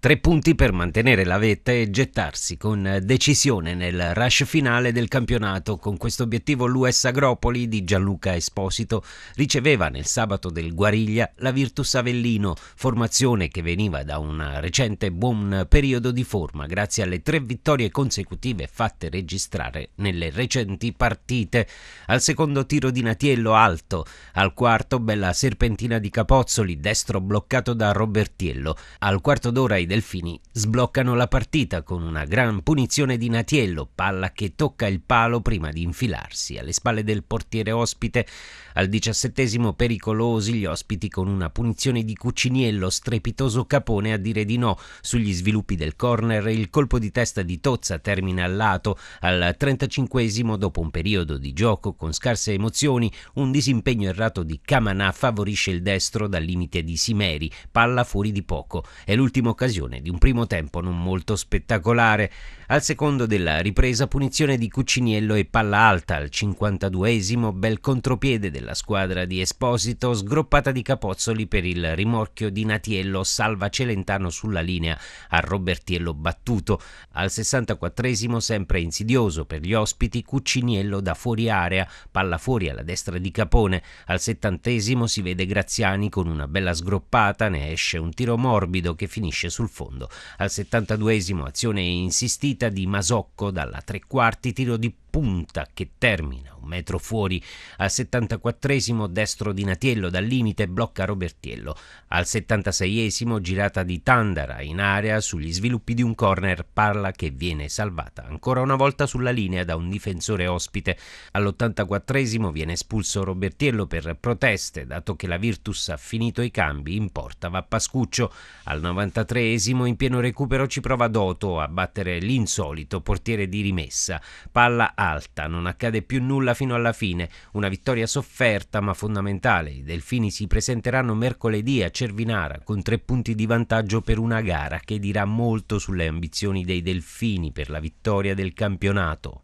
Tre punti per mantenere la vetta e gettarsi con decisione nel rush finale del campionato. Con questo obiettivo l'US Agropoli di Gianluca Esposito riceveva nel sabato del Guariglia la Virtus Avellino, formazione che veniva da un recente buon periodo di forma grazie alle tre vittorie consecutive fatte registrare nelle recenti partite. Al secondo tiro di Natiello alto, al quarto bella serpentina di Capozzoli, destro bloccato da Robertiello, al quarto d'ora i delfini sbloccano la partita con una gran punizione di Natiello, palla che tocca il palo prima di infilarsi alle spalle del portiere ospite. Al diciassettesimo pericolosi gli ospiti con una punizione di Cuciniello, strepitoso capone a dire di no. Sugli sviluppi del corner il colpo di testa di Tozza termina al lato. Al trentacinquesimo, dopo un periodo di gioco con scarse emozioni, un disimpegno errato di Camanà favorisce il destro dal limite di Simeri, palla fuori di poco. È l'ultima occasione conclusione di un primo tempo non molto spettacolare, al secondo della ripresa punizione di Cucciniello e palla alta al 52esimo bel contropiede della squadra di Esposito sgroppata di Capozzoli per il rimorchio di Natiello salva Celentano sulla linea a Robertiello battuto. Al 64esimo sempre insidioso per gli ospiti Cucciniello da fuori area, palla fuori alla destra di Capone. Al 70 esimo si vede Graziani con una bella sgroppata, ne esce un tiro morbido che finisce sul fondo. Al 72esimo azione insistita di Masocco dalla tre quarti tiro di punta che termina un metro fuori. Al 74esimo destro di Natiello dal limite blocca Robertiello. Al 76esimo girata di Tandara in area sugli sviluppi di un corner palla che viene salvata ancora una volta sulla linea da un difensore ospite. All'84esimo viene espulso Robertiello per proteste dato che la Virtus ha finito i cambi in porta va Pascuccio. Al 93esimo in pieno recupero ci prova Doto a battere l'insolito portiere di rimessa. Palla alta, non accade più nulla nulla fino alla fine. Una vittoria sofferta ma fondamentale. I delfini si presenteranno mercoledì a Cervinara con tre punti di vantaggio per una gara che dirà molto sulle ambizioni dei delfini per la vittoria del campionato.